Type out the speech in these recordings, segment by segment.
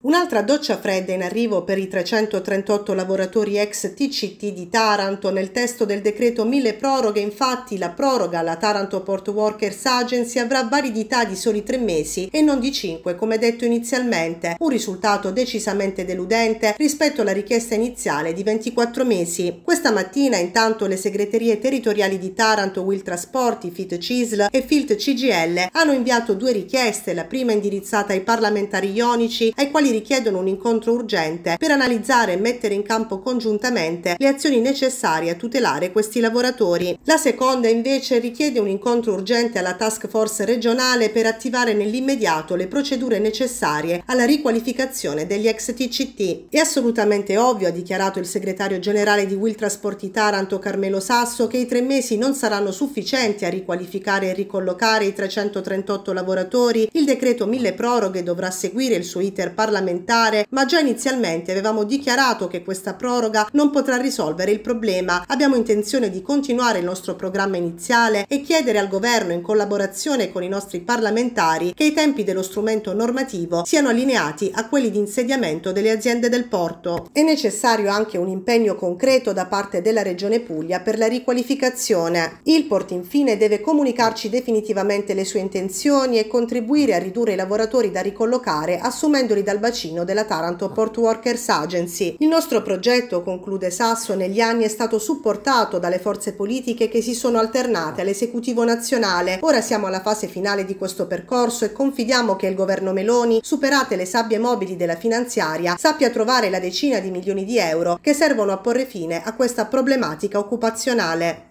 Un'altra doccia fredda in arrivo per i 338 lavoratori ex TCT di Taranto. Nel testo del decreto mille proroghe, infatti, la proroga alla Taranto Port Workers Agency avrà validità di soli tre mesi e non di cinque, come detto inizialmente, un risultato decisamente deludente rispetto alla richiesta iniziale di 24 mesi. Questa mattina, intanto, le segreterie territoriali di Taranto, Will Trasporti, FIT CISL e FILT CGL hanno inviato due richieste, la prima indirizzata ai parlamentari ionici, ai quali quali richiedono un incontro urgente per analizzare e mettere in campo congiuntamente le azioni necessarie a tutelare questi lavoratori. La seconda invece richiede un incontro urgente alla task force regionale per attivare nell'immediato le procedure necessarie alla riqualificazione degli ex TCT. È assolutamente ovvio, ha dichiarato il segretario generale di Will Trasporti Taranto Carmelo Sasso, che i tre mesi non saranno sufficienti a riqualificare e ricollocare i 338 lavoratori. Il decreto mille proroghe dovrà seguire il suo iter parlamentare parlamentare, ma già inizialmente avevamo dichiarato che questa proroga non potrà risolvere il problema. Abbiamo intenzione di continuare il nostro programma iniziale e chiedere al governo in collaborazione con i nostri parlamentari che i tempi dello strumento normativo siano allineati a quelli di insediamento delle aziende del porto. È necessario anche un impegno concreto da parte della Regione Puglia per la riqualificazione. Il porto infine deve comunicarci definitivamente le sue intenzioni e contribuire a ridurre i lavoratori da ricollocare assumendoli dal bacino bacino della Taranto Port Workers Agency. Il nostro progetto, conclude Sasso, negli anni è stato supportato dalle forze politiche che si sono alternate all'esecutivo nazionale. Ora siamo alla fase finale di questo percorso e confidiamo che il governo Meloni, superate le sabbie mobili della finanziaria, sappia trovare la decina di milioni di euro che servono a porre fine a questa problematica occupazionale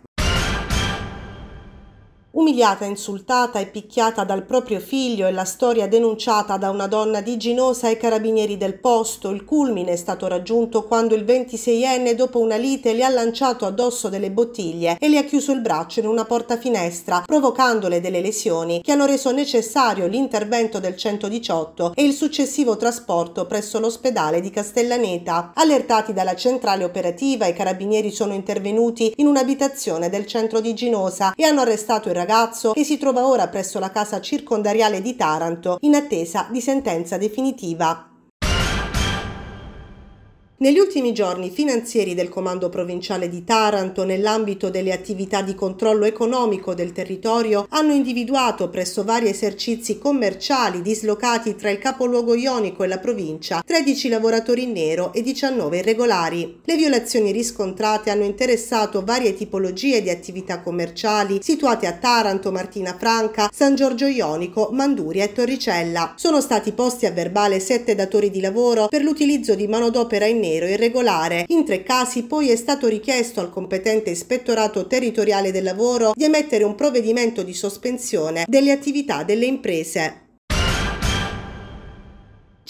umiliata, insultata e picchiata dal proprio figlio e la storia denunciata da una donna di Ginosa ai carabinieri del posto, il culmine è stato raggiunto quando il 26enne dopo una lite le ha lanciato addosso delle bottiglie e le ha chiuso il braccio in una porta finestra, provocandole delle lesioni che hanno reso necessario l'intervento del 118 e il successivo trasporto presso l'ospedale di Castellaneta. Allertati dalla centrale operativa, i carabinieri sono intervenuti in un'abitazione del centro di Ginosa e hanno arrestato il ragazzo ragazzo che si trova ora presso la casa circondariale di Taranto in attesa di sentenza definitiva. Negli ultimi giorni i finanzieri del Comando Provinciale di Taranto, nell'ambito delle attività di controllo economico del territorio, hanno individuato presso vari esercizi commerciali dislocati tra il capoluogo ionico e la provincia 13 lavoratori in nero e 19 irregolari. Le violazioni riscontrate hanno interessato varie tipologie di attività commerciali situate a Taranto, Martina Franca, San Giorgio Ionico, Manduria e Torricella. Sono stati posti a verbale sette datori di lavoro per l'utilizzo di manodopera in nero nero irregolare. In tre casi poi è stato richiesto al competente ispettorato territoriale del lavoro di emettere un provvedimento di sospensione delle attività delle imprese.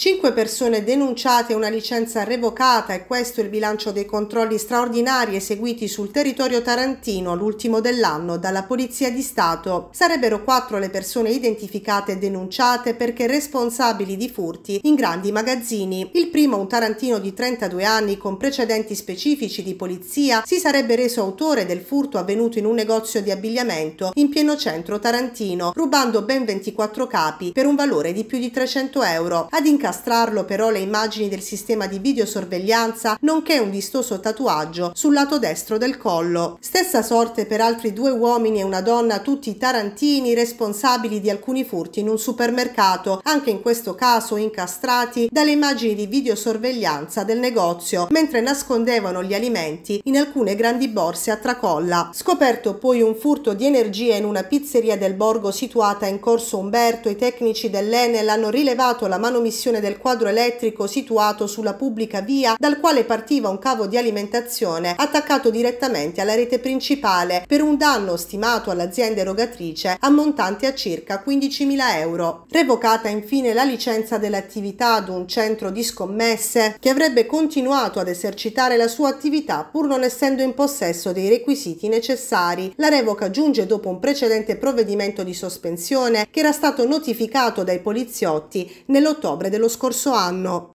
Cinque persone denunciate una licenza revocata e questo è il bilancio dei controlli straordinari eseguiti sul territorio tarantino, l'ultimo dell'anno, dalla Polizia di Stato. Sarebbero quattro le persone identificate e denunciate perché responsabili di furti in grandi magazzini. Il primo, un tarantino di 32 anni con precedenti specifici di polizia, si sarebbe reso autore del furto avvenuto in un negozio di abbigliamento in pieno centro tarantino, rubando ben 24 capi per un valore di più di 300 euro. Ad incasso incastrarlo però le immagini del sistema di videosorveglianza, nonché un vistoso tatuaggio sul lato destro del collo. Stessa sorte per altri due uomini e una donna, tutti tarantini, responsabili di alcuni furti in un supermercato, anche in questo caso incastrati dalle immagini di videosorveglianza del negozio, mentre nascondevano gli alimenti in alcune grandi borse a tracolla. Scoperto poi un furto di energia in una pizzeria del borgo situata in corso Umberto, i tecnici dell'Enel hanno rilevato la manomissione installazione del quadro elettrico situato sulla pubblica via dal quale partiva un cavo di alimentazione attaccato direttamente alla rete principale per un danno stimato all'azienda erogatrice ammontante a circa 15.000 euro. Revocata infine la licenza dell'attività ad un centro di scommesse che avrebbe continuato ad esercitare la sua attività pur non essendo in possesso dei requisiti necessari. La revoca giunge dopo un precedente provvedimento di sospensione che era stato notificato dai poliziotti nell'ottobre dello scorso anno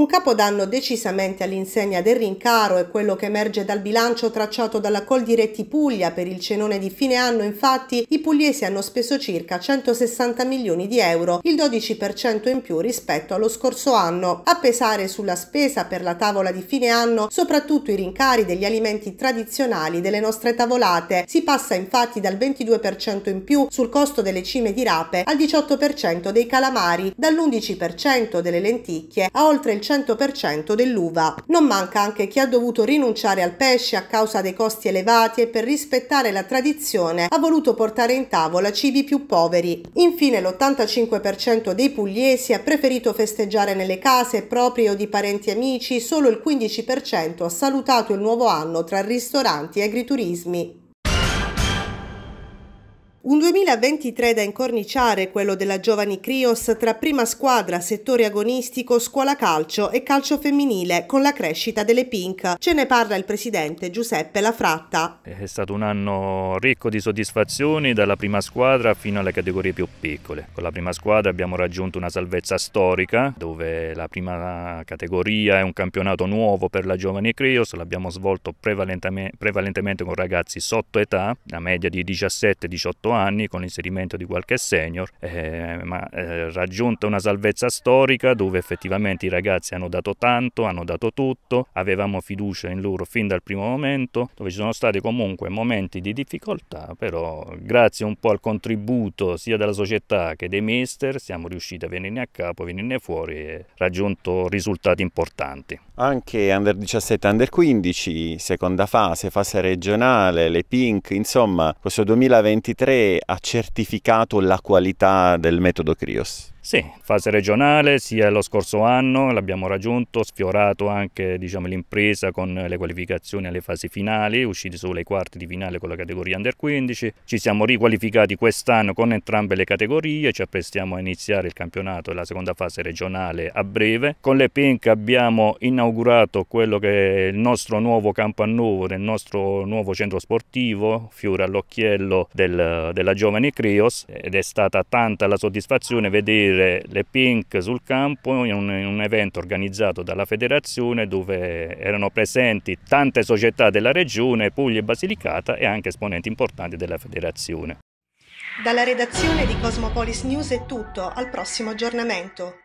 un capodanno decisamente all'insegna del rincaro è quello che emerge dal bilancio tracciato dalla Coldiretti Puglia. Per il cenone di fine anno, infatti, i pugliesi hanno speso circa 160 milioni di euro, il 12% in più rispetto allo scorso anno. A pesare sulla spesa per la tavola di fine anno, soprattutto i rincari degli alimenti tradizionali delle nostre tavolate. Si passa infatti dal 22% in più sul costo delle cime di rape al 18% dei calamari, dall'11% delle lenticchie a oltre il 100% dell'uva. Non manca anche chi ha dovuto rinunciare al pesce a causa dei costi elevati e per rispettare la tradizione ha voluto portare in tavola cibi più poveri. Infine l'85% dei pugliesi ha preferito festeggiare nelle case proprie o di parenti amici, solo il 15% ha salutato il nuovo anno tra ristoranti e agriturismi. Un 2023 da incorniciare, quello della Giovani Crios, tra prima squadra, settore agonistico, scuola calcio e calcio femminile, con la crescita delle Pink. Ce ne parla il presidente Giuseppe Lafratta. È stato un anno ricco di soddisfazioni dalla prima squadra fino alle categorie più piccole. Con la prima squadra abbiamo raggiunto una salvezza storica, dove la prima categoria è un campionato nuovo per la Giovani Crios, l'abbiamo svolto prevalentemente, con ragazzi sotto età, una media di 17-18 anni 18 anni con l'inserimento di qualche senior, eh, ma eh, raggiunta una salvezza storica dove effettivamente i ragazzi hanno dato tanto, hanno dato tutto, avevamo fiducia in loro fin dal primo momento, dove ci sono stati comunque momenti di difficoltà, però grazie un po' al contributo sia della società che dei mister siamo riusciti a venirne a capo, venirne fuori e raggiunto risultati importanti. Anche Under 17, Under 15, seconda fase, fase regionale, le Pink, insomma questo 2023 ha certificato la qualità del metodo Krios? Sì, fase regionale sia lo scorso anno l'abbiamo raggiunto, sfiorato anche diciamo, l'impresa con le qualificazioni alle fasi finali, usciti solo ai quarti di finale con la categoria Under 15. Ci siamo riqualificati quest'anno con entrambe le categorie, ci apprestiamo a iniziare il campionato e la seconda fase regionale a breve. Con le PINC abbiamo inaugurato quello che è il nostro nuovo campo a nuovo del nostro nuovo centro sportivo, fiore all'occhiello del, della giovane Creos ed è stata tanta la soddisfazione vedere seguire le Pink sul campo in un, in un, evento organizzato dalla federazione dove erano presenti tante società della regione, Puglia e Basilicata e anche esponenti importanti della federazione. Dalla redazione di Cosmopolis News è tutto, al prossimo aggiornamento.